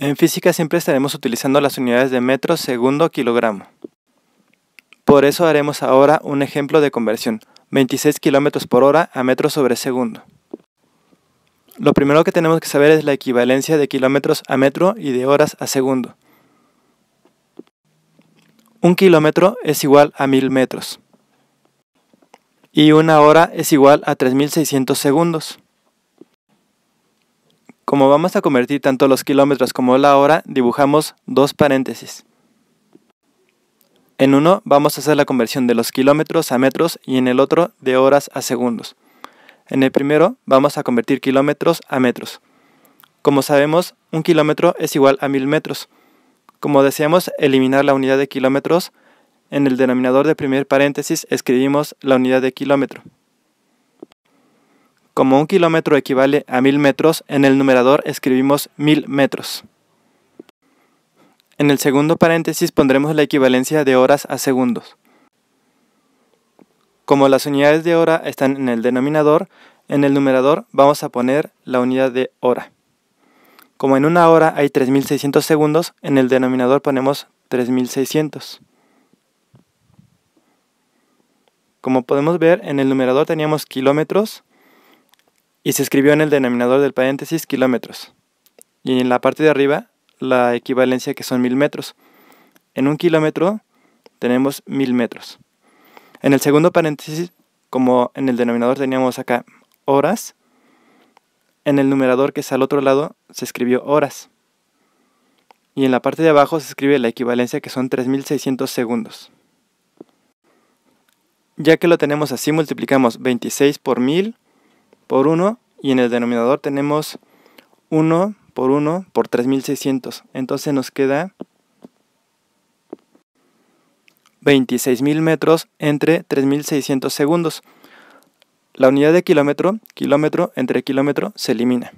En física siempre estaremos utilizando las unidades de metro, segundo, kilogramo. Por eso haremos ahora un ejemplo de conversión, 26 kilómetros por hora a metros sobre segundo. Lo primero que tenemos que saber es la equivalencia de kilómetros a metro y de horas a segundo. Un kilómetro es igual a 1000 metros. Y una hora es igual a 3600 segundos. Como vamos a convertir tanto los kilómetros como la hora, dibujamos dos paréntesis. En uno vamos a hacer la conversión de los kilómetros a metros y en el otro de horas a segundos. En el primero vamos a convertir kilómetros a metros. Como sabemos, un kilómetro es igual a mil metros. Como deseamos eliminar la unidad de kilómetros, en el denominador de primer paréntesis escribimos la unidad de kilómetro. Como un kilómetro equivale a mil metros, en el numerador escribimos mil metros. En el segundo paréntesis pondremos la equivalencia de horas a segundos. Como las unidades de hora están en el denominador, en el numerador vamos a poner la unidad de hora. Como en una hora hay 3600 segundos, en el denominador ponemos 3600. Como podemos ver, en el numerador teníamos kilómetros y se escribió en el denominador del paréntesis kilómetros. Y en la parte de arriba la equivalencia que son mil metros. En un kilómetro tenemos mil metros. En el segundo paréntesis, como en el denominador teníamos acá horas, en el numerador que es al otro lado se escribió horas. Y en la parte de abajo se escribe la equivalencia que son 3600 segundos. Ya que lo tenemos así, multiplicamos 26 por 1000 por 1 y en el denominador tenemos 1 por 1 por 3600. Entonces nos queda 26.000 metros entre 3.600 segundos. La unidad de kilómetro, kilómetro entre kilómetro, se elimina.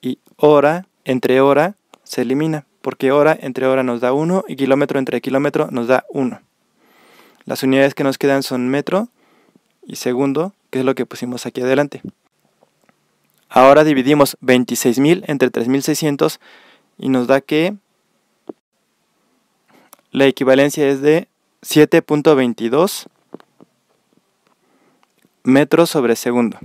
Y hora entre hora se elimina, porque hora entre hora nos da 1 y kilómetro entre kilómetro nos da 1. Las unidades que nos quedan son metro y segundo es lo que pusimos aquí adelante. Ahora dividimos 26.000 entre 3.600 y nos da que la equivalencia es de 7.22 metros sobre segundo.